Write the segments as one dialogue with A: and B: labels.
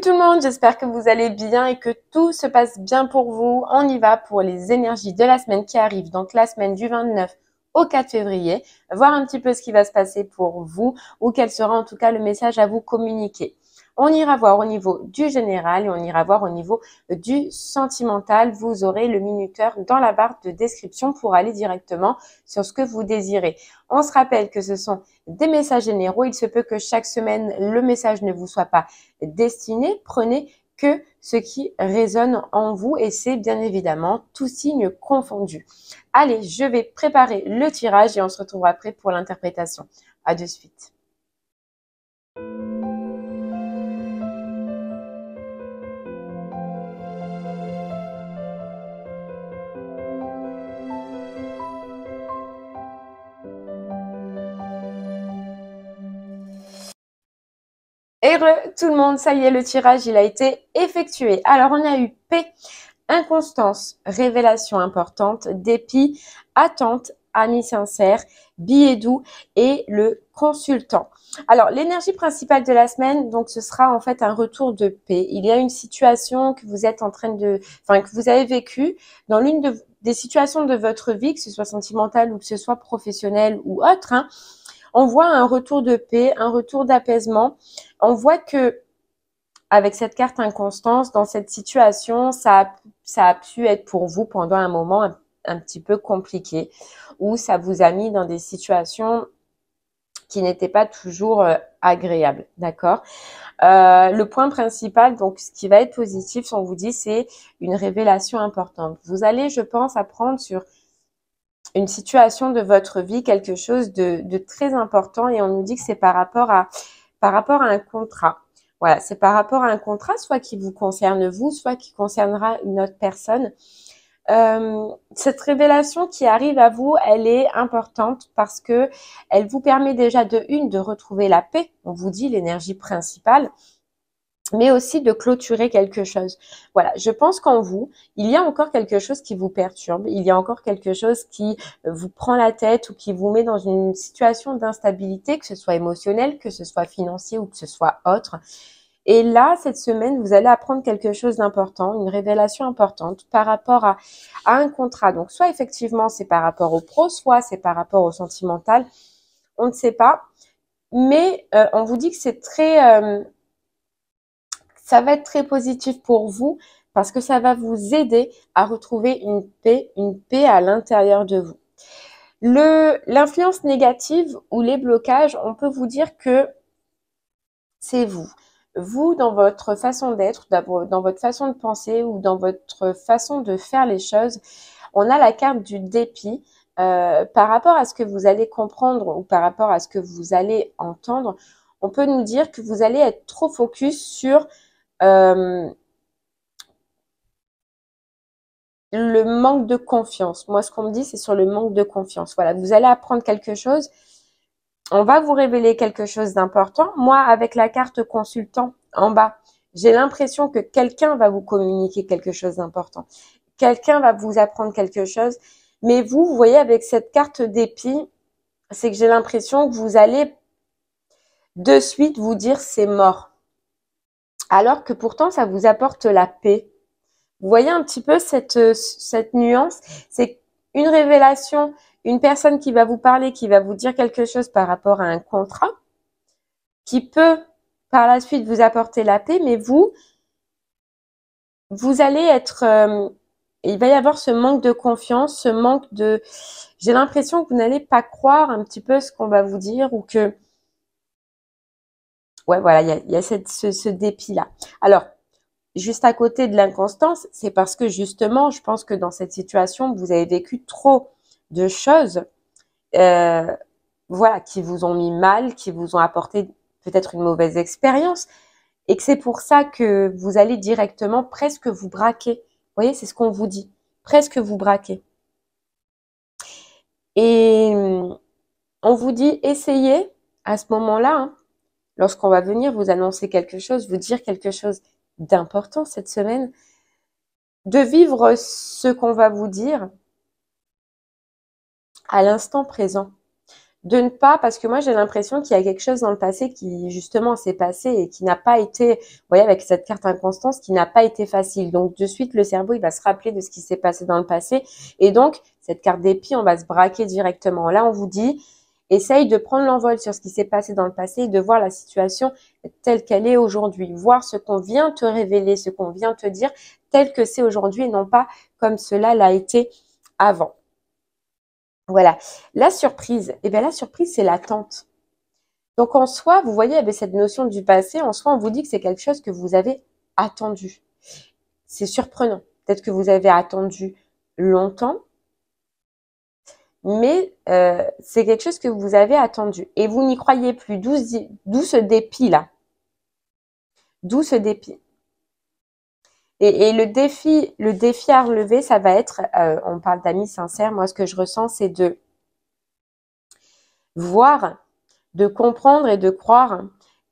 A: tout le monde, j'espère que vous allez bien et que tout se passe bien pour vous. On y va pour les énergies de la semaine qui arrive, donc la semaine du 29 au 4 février, voir un petit peu ce qui va se passer pour vous ou quel sera en tout cas le message à vous communiquer. On ira voir au niveau du général et on ira voir au niveau du sentimental. Vous aurez le minuteur dans la barre de description pour aller directement sur ce que vous désirez. On se rappelle que ce sont des messages généraux. Il se peut que chaque semaine, le message ne vous soit pas destiné. Prenez que ce qui résonne en vous et c'est bien évidemment tout signe confondu. Allez, je vais préparer le tirage et on se retrouvera après pour l'interprétation. À de suite. Et tout le monde, ça y est, le tirage, il a été effectué. Alors, on a eu paix, inconstance, révélation importante, dépit, attente, ami sincère, billet doux et le consultant. Alors, l'énergie principale de la semaine, donc ce sera en fait un retour de paix. Il y a une situation que vous êtes en train de, enfin, que vous avez vécue dans l'une des situations de votre vie, que ce soit sentimentale ou que ce soit professionnelle ou autre, hein, on voit un retour de paix, un retour d'apaisement. On voit que avec cette carte inconstance, dans cette situation, ça a, pu être pour vous pendant un moment un, petit peu compliqué, où ça vous a mis dans des situations qui n'étaient pas toujours euh, agréables, d'accord euh, Le point principal, donc ce qui va être positif, on vous dit, c'est une révélation importante. Vous allez, je pense, apprendre sur une situation de votre vie, quelque chose de, très important et on nous dit que c'est par rapport à par rapport à un contrat. Voilà, c'est par rapport à un contrat, soit qui vous concerne vous, soit qui concernera une autre personne. Euh, cette révélation qui arrive à vous, elle est importante parce que elle vous permet déjà de une de retrouver la paix. On vous dit l'énergie principale, mais aussi de clôturer quelque chose. Voilà, je pense qu'en vous, il y a encore quelque chose qui vous perturbe, il y a encore quelque chose qui euh, vous prend la tête ou qui vous met dans une situation d'instabilité, que ce soit émotionnel, que ce soit financier ou que ce soit autre. Et là, cette semaine, vous allez apprendre quelque chose d'important, une révélation importante par rapport à, un contrat. Donc, soit effectivement, c'est par rapport au pro, soit c'est par rapport au sentimental. On ne sait pas. Mais euh, on vous dit que c'est très... Euh, ça va être très positif pour vous parce que ça va vous aider à retrouver une paix, une paix à l'intérieur de vous. Le, l'influence négative ou les blocages, on peut vous dire que c'est vous. Vous, dans votre façon d'être, dans votre façon de penser ou dans votre façon de faire les choses, on a la carte du dépit. Euh, par rapport à ce que vous allez comprendre ou par rapport à ce que vous allez entendre, on peut nous dire que vous allez être trop focus sur euh, le manque de confiance. Moi, ce qu'on me dit, c'est sur le manque de confiance. Voilà, vous allez apprendre quelque chose. On va vous révéler quelque chose d'important. Moi, avec la carte consultant en bas, j'ai l'impression que quelqu'un va vous communiquer quelque chose d'important. Quelqu'un va vous apprendre quelque chose. Mais vous, vous voyez, avec cette carte d'épis, c'est que j'ai l'impression que vous allez de suite vous dire c'est mort alors que pourtant ça vous apporte la paix. Vous voyez un petit peu cette, euh, cette nuance C'est une révélation, une personne qui va vous parler, qui va vous dire quelque chose par rapport à un contrat, qui peut par la suite vous apporter la paix, mais vous, vous allez être... Euh, il va y avoir ce manque de confiance, ce manque de... J'ai l'impression que vous n'allez pas croire un petit peu ce qu'on va vous dire ou que ouais, voilà, il y a, ce, dépit-là. Alors, juste à côté de l'inconstance, c'est parce que justement, je pense que dans cette situation, vous avez vécu trop de choses, euh, voilà, qui vous ont mis mal, qui vous ont apporté peut-être une mauvaise expérience, et que c'est pour ça que vous allez directement presque vous braquer. Vous voyez, c'est ce qu'on vous dit, presque vous braquer. Et on vous dit essayez à ce moment-là, hein, lorsqu'on va venir vous annoncer quelque chose, vous dire quelque chose d'important cette semaine, de vivre ce qu'on va vous dire à l'instant présent. De ne pas, parce que moi j'ai l'impression qu'il y a quelque chose dans le passé qui justement s'est passé et qui n'a pas été, vous voyez, avec cette carte inconstance, qui n'a pas été facile. Donc de suite, le cerveau, il va se rappeler de ce qui s'est passé dans le passé. Et donc, cette carte dépit, on va se braquer directement. Là, on vous dit, Essaye de prendre l'envol sur ce qui s'est passé dans le passé et de voir la situation telle qu'elle est aujourd'hui. Voir ce qu'on vient te révéler, ce qu'on vient te dire, tel que c'est aujourd'hui et non pas comme cela l'a été avant. Voilà. La surprise, eh bien la surprise, c'est l'attente. Donc en soi, vous voyez, avec cette notion du passé, en soi, on vous dit que c'est quelque chose que vous avez attendu. C'est surprenant. Peut-être que vous avez attendu longtemps, mais euh, c'est quelque chose que vous avez attendu et vous n'y croyez plus. D'où ce dépit là D'où ce dépit et, le défi, le défi à relever, ça va être, euh, on parle d'amis sincères. Moi, ce que je ressens, c'est de voir, de comprendre et de croire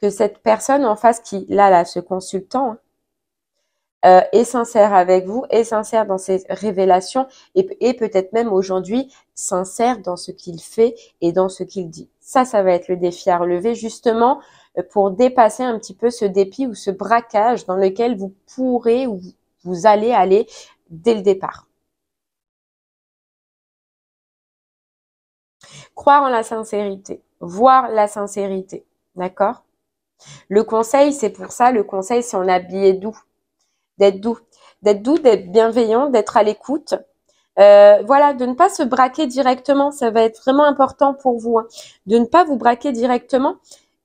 A: que cette personne en face qui, là, là, ce consultant, euh, est sincère avec vous, est sincère dans ses révélations et, et peut-être même aujourd'hui sincère dans ce qu'il fait et dans ce qu'il dit. Ça, ça va être le défi à relever justement euh, pour dépasser un petit peu ce dépit ou ce braquage dans lequel vous pourrez ou vous allez aller dès le départ. Croire en la sincérité, voir la sincérité, d'accord Le conseil, c'est pour ça, le conseil, c'est en habillé doux d'être doux, d'être doux, d'être bienveillant, d'être à l'écoute. Euh, voilà, de ne pas se braquer directement, ça va être vraiment important pour vous, hein. de ne pas vous braquer directement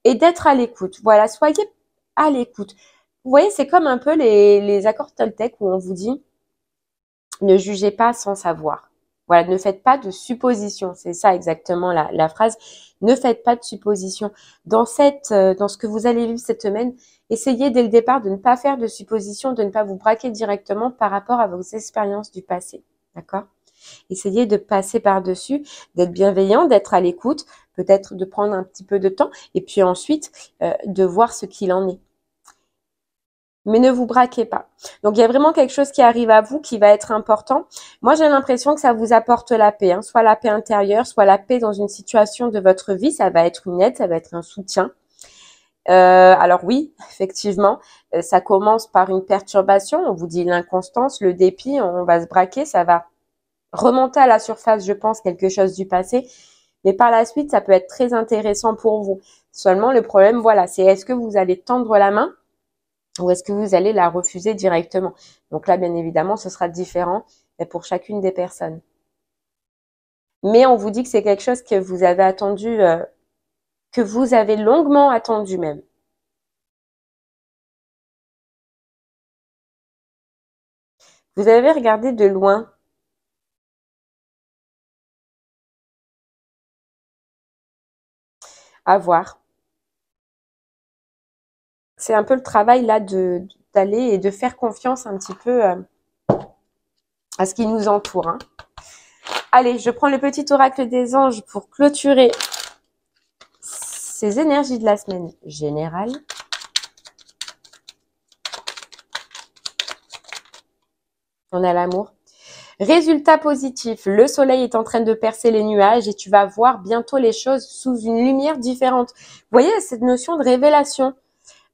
A: et d'être à l'écoute. Voilà, soyez à l'écoute. Vous voyez, c'est comme un peu les, accords Toltec où on vous dit ne jugez pas sans savoir. Voilà, ne faites pas de suppositions. C'est ça exactement la, phrase. Ne faites pas de suppositions. Dans cette, euh, dans ce que vous allez lire cette semaine, Essayez dès le départ de ne pas faire de suppositions, de ne pas vous braquer directement par rapport à vos expériences du passé. D'accord Essayez de passer par-dessus, d'être bienveillant, d'être à l'écoute, peut-être de prendre un petit peu de temps et puis ensuite euh, de voir ce qu'il en est. Mais ne vous braquez pas. Donc il y a vraiment quelque chose qui arrive à vous qui va être important. Moi j'ai l'impression que ça vous apporte la paix, hein, soit la paix intérieure, soit la paix dans une situation de votre vie. Ça va être une aide, ça va être un soutien. Euh, alors oui, effectivement, euh, ça commence par une perturbation, on vous dit l'inconstance, le dépit, on va se braquer, ça va remonter à la surface, je pense, quelque chose du passé. Mais par la suite, ça peut être très intéressant pour vous. Seulement, le problème, voilà, c'est est-ce que vous allez tendre la main ou est-ce que vous allez la refuser directement Donc là, bien évidemment, ce sera différent pour chacune des personnes. Mais on vous dit que c'est quelque chose que vous avez attendu euh, que vous avez longuement
B: attendu même. Vous avez regardé de loin. À voir.
A: C'est un peu le travail là d'aller et de faire confiance un petit peu euh, à ce qui nous entoure. Hein. Allez, je prends le petit oracle des anges pour clôturer ces énergies de la semaine générale. On a l'amour. Résultat positif, le soleil est en train de percer les nuages et tu vas voir bientôt les choses sous une lumière différente. Vous voyez cette notion de révélation.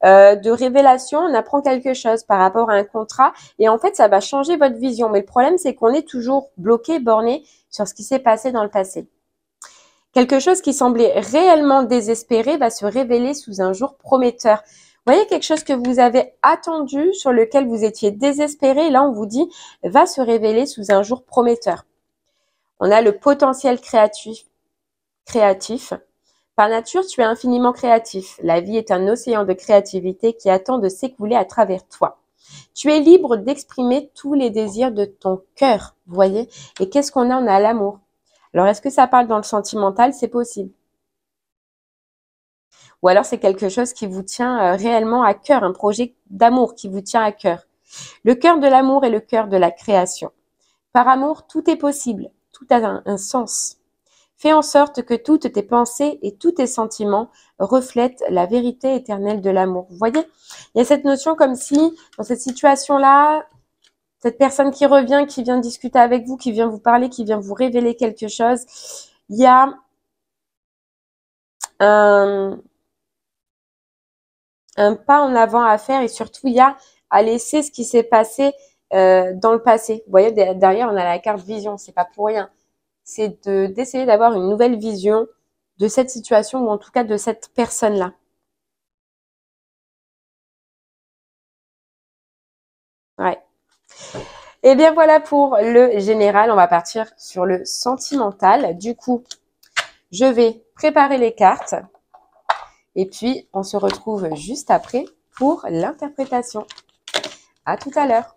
A: Euh, de révélation, on apprend quelque chose par rapport à un contrat et en fait ça va changer votre vision. Mais le problème c'est qu'on est toujours bloqué, borné sur ce qui s'est passé dans le passé. Quelque chose qui semblait réellement désespéré va se révéler sous un jour prometteur. Vous voyez quelque chose que vous avez attendu, sur lequel vous étiez désespéré, là on vous dit va se révéler sous un jour prometteur. On a le potentiel créatif. créatif. Par nature, tu es infiniment créatif. La vie est un océan de créativité qui attend de s'écouler à travers toi. Tu es libre d'exprimer tous les désirs de ton cœur, voyez. Et qu'est-ce qu'on a On a l'amour. Alors, est-ce que ça parle dans le sentimental C'est possible. Ou alors, c'est quelque chose qui vous tient euh, réellement à cœur, un projet d'amour qui vous tient à cœur. Le cœur de l'amour est le cœur de la création. Par amour, tout est possible, tout a un, sens. Fais en sorte que toutes tes pensées et tous tes sentiments reflètent la vérité éternelle de l'amour. Vous voyez, il y a cette notion comme si, dans cette situation-là, cette personne qui revient, qui vient discuter avec vous, qui vient vous parler, qui vient vous révéler quelque chose, il y a un, euh, un pas en avant à faire et surtout il y a à laisser ce qui s'est passé euh, dans le passé. Vous voyez, derrière, on a la carte vision, c'est pas pour rien. C'est d'essayer d'avoir une nouvelle vision de cette situation ou en tout cas de cette personne-là. Ouais. Et eh bien voilà pour le général. On va partir sur le sentimental. Du coup, je vais préparer les cartes. Et puis, on se retrouve juste après pour l'interprétation. À tout à l'heure.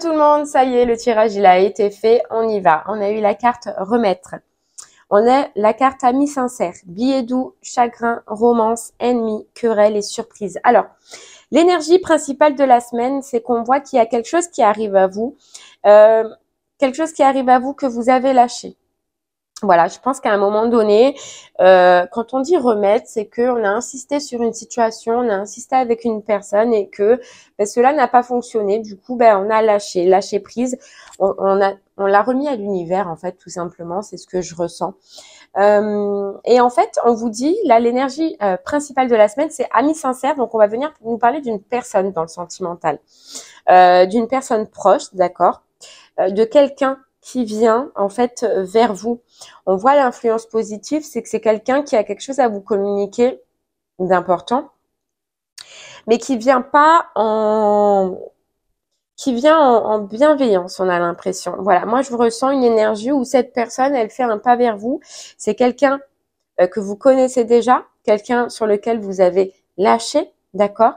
A: tout le monde, ça y est, le tirage il a été fait, on y va. On a eu la carte remettre. On a la carte ami sincère, billet doux, chagrin, romance, ennemi, querelle et surprise. Alors, l'énergie principale de la semaine, c'est qu'on voit qu'il y a quelque chose qui arrive à vous, euh, quelque chose qui arrive à vous que vous avez lâché. Voilà, je pense qu'à un moment donné, euh, quand on dit remettre, c'est qu'on a insisté sur une situation, on a insisté avec une personne et que ben, cela n'a pas fonctionné. Du coup, ben, on a lâché, lâché prise. On, a, on l'a remis à l'univers, en fait, tout simplement. C'est ce que je ressens. Euh, et en fait, on vous dit, là, l'énergie euh, principale de la semaine, c'est ami sincère. Donc, on va venir nous parler d'une personne dans le sentimental, d'une personne proche, d'accord, de quelqu'un qui vient en fait euh, vers vous. On voit l'influence positive, c'est que c'est quelqu'un qui a quelque chose à vous communiquer d'important, mais qui vient pas en qui vient en, bienveillance, on a l'impression. Voilà, moi je ressens une énergie où cette personne, elle fait un pas vers vous. C'est quelqu'un euh, que vous connaissez déjà, quelqu'un sur lequel vous avez lâché, d'accord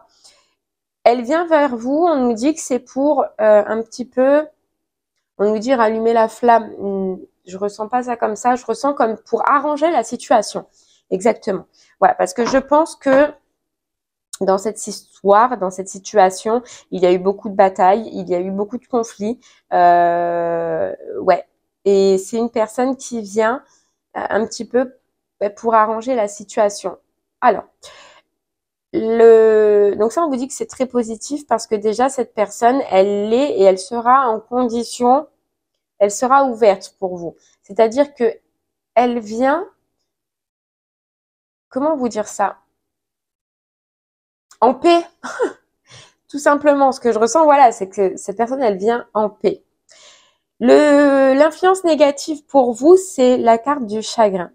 A: Elle vient vers vous, on nous dit que c'est pour euh, un petit peu on nous dit rallumer la flamme. Hmm, je ressens pas ça comme ça. Je ressens comme pour arranger la situation. Exactement. Voilà, parce que je pense que dans cette histoire, dans cette situation, il y a eu beaucoup de batailles, il y a eu beaucoup de conflits. Euh, ouais. Et c'est une personne qui vient euh, un petit peu pour arranger la situation. Alors, donc ça, on vous dit que c'est très positif parce que déjà, cette personne, elle l'est et elle sera en condition, elle sera ouverte pour vous. C'est-à-dire que elle vient, comment vous dire ça En paix. Tout simplement, ce que je ressens, voilà, c'est que cette personne, elle vient en paix. L'influence négative pour vous, c'est la carte du chagrin.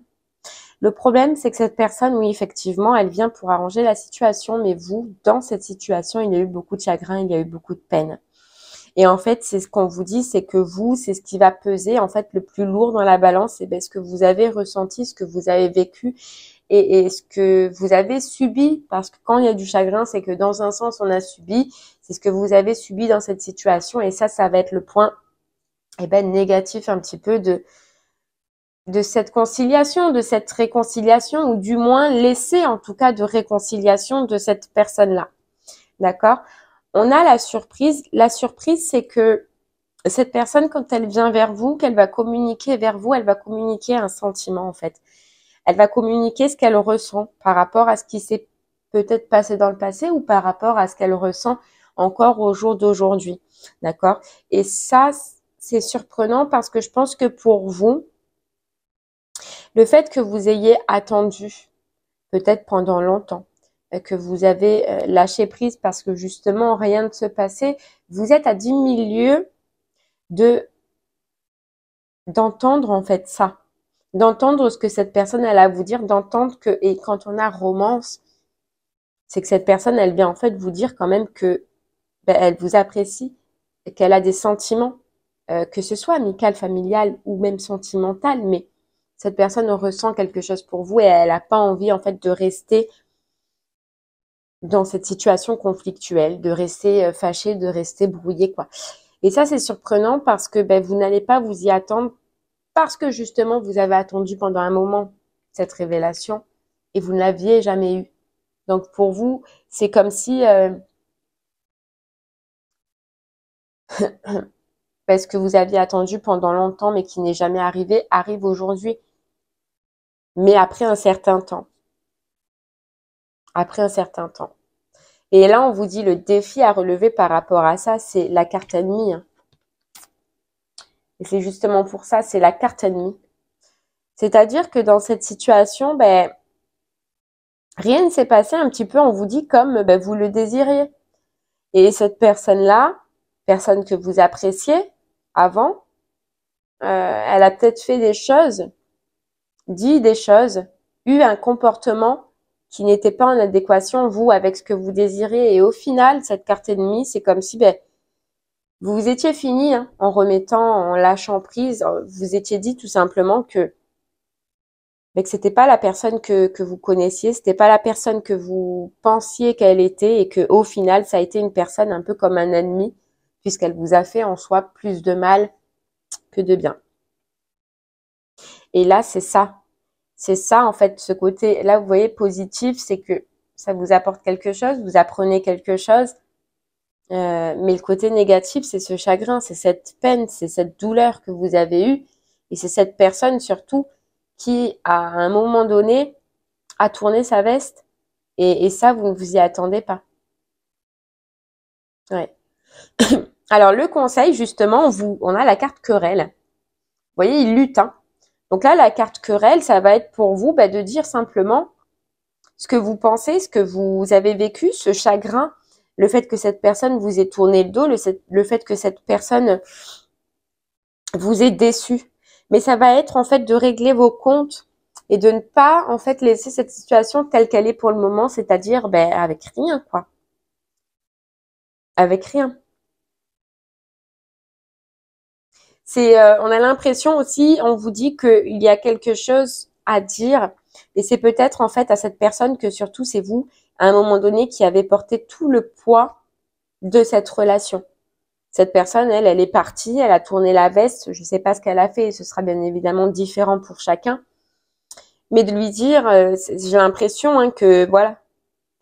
A: Le problème, c'est que cette personne, oui, effectivement, elle vient pour arranger la situation, mais vous, dans cette situation, il y a eu beaucoup de chagrin, il y a eu beaucoup de peine. Et en fait, c'est ce qu'on vous dit, c'est que vous, c'est ce qui va peser en fait le plus lourd dans la balance, c'est ben, ce que vous avez ressenti, ce que vous avez vécu et, ce que vous avez subi. Parce que quand il y a du chagrin, c'est que dans un sens, on a subi, c'est ce que vous avez subi dans cette situation. Et ça, ça va être le point eh ben, négatif un petit peu de, de cette conciliation, de cette réconciliation, ou du moins l'essai en tout cas de réconciliation de cette personne-là. D'accord On a la surprise. La surprise, c'est que cette personne, quand elle vient vers vous, qu'elle va communiquer vers vous, elle va communiquer un sentiment en fait. Elle va communiquer ce qu'elle ressent par rapport à ce qui s'est peut-être passé dans le passé ou par rapport à ce qu'elle ressent encore au jour d'aujourd'hui. D'accord Et ça, c'est surprenant parce que je pense que pour vous, le fait que vous ayez attendu, peut-être pendant longtemps, euh, que vous avez euh, lâché prise parce que justement rien ne se passait, vous êtes à 10 000 de d'entendre en fait ça, d'entendre ce que cette personne elle a à vous dire, d'entendre que et quand on a romance, c'est que cette personne elle vient en fait vous dire quand même que ben, elle vous apprécie, qu'elle a des sentiments, euh, que ce soit amical, familial ou même sentimental, mais cette personne ressent quelque chose pour vous et elle n'a pas envie en fait de rester dans cette situation conflictuelle, de rester euh, fâchée, de rester brouillée. quoi. Et ça c'est surprenant parce que ben, vous n'allez pas vous y attendre parce que justement vous avez attendu pendant un moment cette révélation et vous ne l'aviez jamais eue. Donc pour vous c'est comme si euh, ce parce que vous aviez attendu pendant longtemps mais qui n'est jamais arrivé arrive aujourd'hui mais après un certain temps. Après un certain temps. Et là, on vous dit le défi à relever par rapport à ça, c'est la carte ennemie. Hein. Et c'est justement pour ça, c'est la carte ennemie. C'est-à-dire que dans cette situation, ben, rien ne s'est passé un petit peu, on vous dit, comme ben, vous le désiriez. Et cette personne-là, personne que vous appréciez avant, euh, elle a peut-être fait des choses dit des choses, eu un comportement qui n'était pas en adéquation, vous, avec ce que vous désirez. Et au final, cette carte ennemie, c'est comme si ben, vous vous étiez fini hein, en remettant, en lâchant prise. Vous étiez dit tout simplement que mais que c'était pas la personne que, que vous connaissiez, c'était pas la personne que vous pensiez qu'elle était et que au final ça a été une personne un peu comme un ennemi puisqu'elle vous a fait en soi plus de mal que de bien. Et là, c'est ça c'est ça en fait ce côté là vous voyez positif c'est que ça vous apporte quelque chose vous apprenez quelque chose euh, mais le côté négatif c'est ce chagrin c'est cette peine c'est cette douleur que vous avez eue et c'est cette personne surtout qui à un moment donné a tourné sa veste et, ça vous ne vous y attendez pas ouais alors le conseil justement vous on a la carte querelle vous voyez il lutte hein donc là, la carte querelle, ça va être pour vous bah, de dire simplement ce que vous pensez, ce que vous avez vécu, ce chagrin, le fait que cette personne vous ait tourné le dos, le, fait que cette personne vous ait déçu. Mais ça va être en fait de régler vos comptes et de ne pas en fait laisser cette situation telle qu'elle est pour le moment, c'est-à-dire ben, avec rien quoi. Avec rien. Euh, on a l'impression aussi, on vous dit qu'il y a quelque chose à dire, et c'est peut-être en fait à cette personne que surtout c'est vous, à un moment donné, qui avez porté tout le poids de cette relation. Cette personne, elle, elle est partie, elle a tourné la veste, je ne sais pas ce qu'elle a fait, ce sera bien évidemment différent pour chacun. Mais de lui dire, euh, j'ai l'impression hein, que voilà,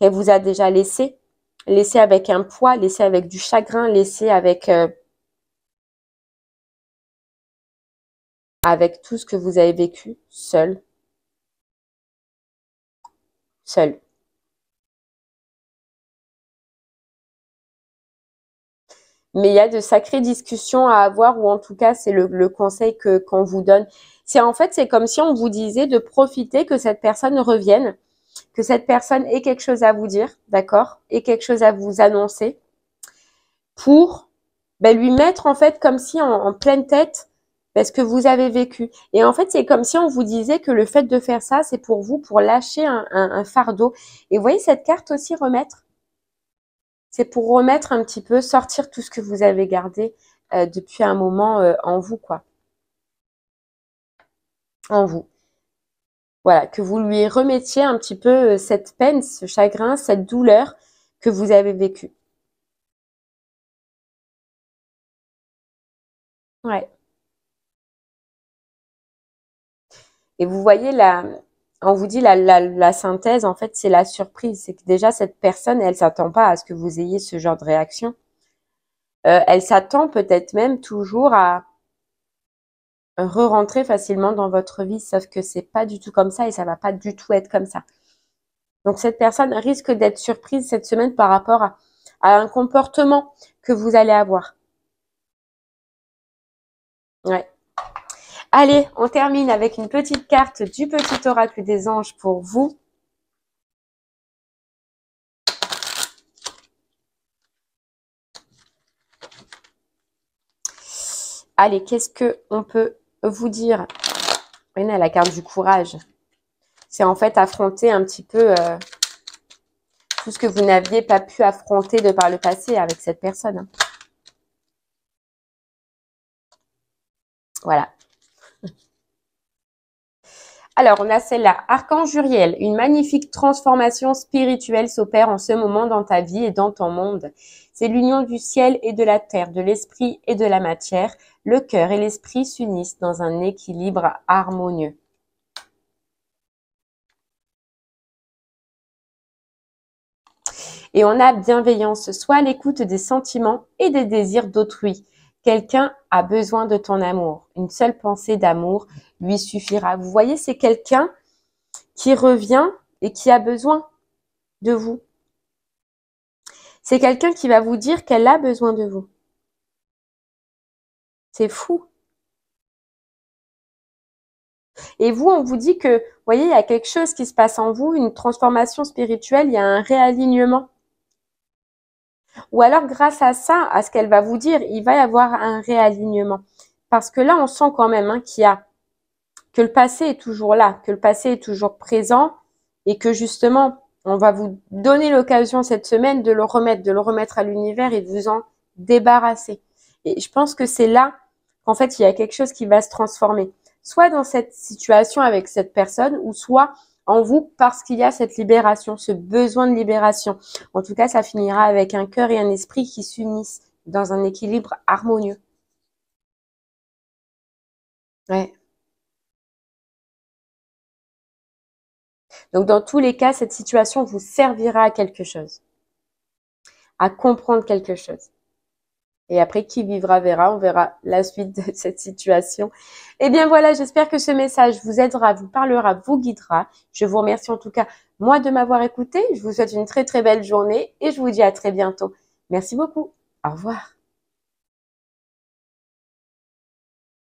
A: qu'elle vous a déjà laissé, laissé avec un poids, laissé avec du chagrin, laissé avec euh,
B: avec tout ce que vous avez vécu seul. Seul.
A: Mais il y a de sacrées discussions à avoir, ou en tout cas, c'est le, conseil qu'on vous donne. C'est en fait, c'est comme si on vous disait de profiter que cette personne revienne, que cette personne ait quelque chose à vous dire, d'accord, et quelque chose à vous annoncer, pour ben, lui mettre en fait comme si en pleine tête est-ce que vous avez vécu. Et en fait, c'est comme si on vous disait que le fait de faire ça, c'est pour vous, pour lâcher un, fardeau. Et vous voyez cette carte aussi remettre. C'est pour remettre un petit peu, sortir tout ce que vous avez gardé euh, depuis un moment euh, en vous, quoi. En vous. Voilà, que vous lui remettiez un petit peu euh, cette peine, ce chagrin, cette douleur que vous avez vécu. Ouais. Et vous voyez on vous dit la, synthèse, en fait, c'est la surprise. C'est que déjà, cette personne, elle ne s'attend pas à ce que vous ayez ce genre de réaction. Euh, elle s'attend peut-être même toujours à re-rentrer facilement dans votre vie, sauf que ce n'est pas du tout comme ça et ça ne va pas du tout être comme ça. Donc cette personne risque d'être surprise cette semaine par rapport à, à, un comportement que vous allez avoir. Ouais. Allez, on termine avec une petite carte du petit oracle des anges pour vous. Allez, qu'est-ce que on peut vous dire a la carte du courage. C'est en fait affronter un petit peu euh, tout ce que vous n'aviez pas pu affronter de par le passé avec cette personne. Hein. Voilà, alors, on a celle-là. Archange Uriel, une magnifique transformation spirituelle s'opère en ce moment dans ta vie et dans ton monde. C'est l'union du ciel et de la terre, de l'esprit et de la matière. Le cœur et l'esprit s'unissent dans un équilibre harmonieux. Et on a bienveillance, soit l'écoute des sentiments et des désirs d'autrui. Quelqu'un a besoin de ton amour. Une seule pensée d'amour lui suffira. Vous voyez, c'est quelqu'un qui revient et qui a besoin de vous. C'est quelqu'un qui va vous dire qu'elle a besoin de vous. C'est fou. Et vous, on vous dit que, vous voyez, il y a quelque chose qui se passe en vous, une transformation spirituelle, il y a un réalignement. Ou alors, grâce à ça, à ce qu'elle va vous dire, il va y avoir un réalignement. Parce que là, on sent quand même hein, qu'il y a que le passé est toujours là, que le passé est toujours présent et que justement, on va vous donner l'occasion cette semaine de le remettre, de le remettre à l'univers et de vous en débarrasser. Et je pense que c'est là qu'en fait, il y a quelque chose qui va se transformer. Soit dans cette situation avec cette personne ou soit en vous parce qu'il y a cette libération, ce besoin de libération. En tout cas, ça finira avec un cœur et un esprit qui s'unissent dans un équilibre harmonieux.
B: Ouais. Donc
A: dans tous les cas, cette situation vous servira à quelque chose, à comprendre quelque chose. Et après, qui vivra verra, on verra la suite de cette situation. Eh bien voilà, j'espère que ce message vous aidera, vous parlera, vous guidera. Je vous remercie en tout cas, moi, de m'avoir écouté. Je vous souhaite une très très belle journée et je vous dis à très bientôt. Merci beaucoup. Au revoir.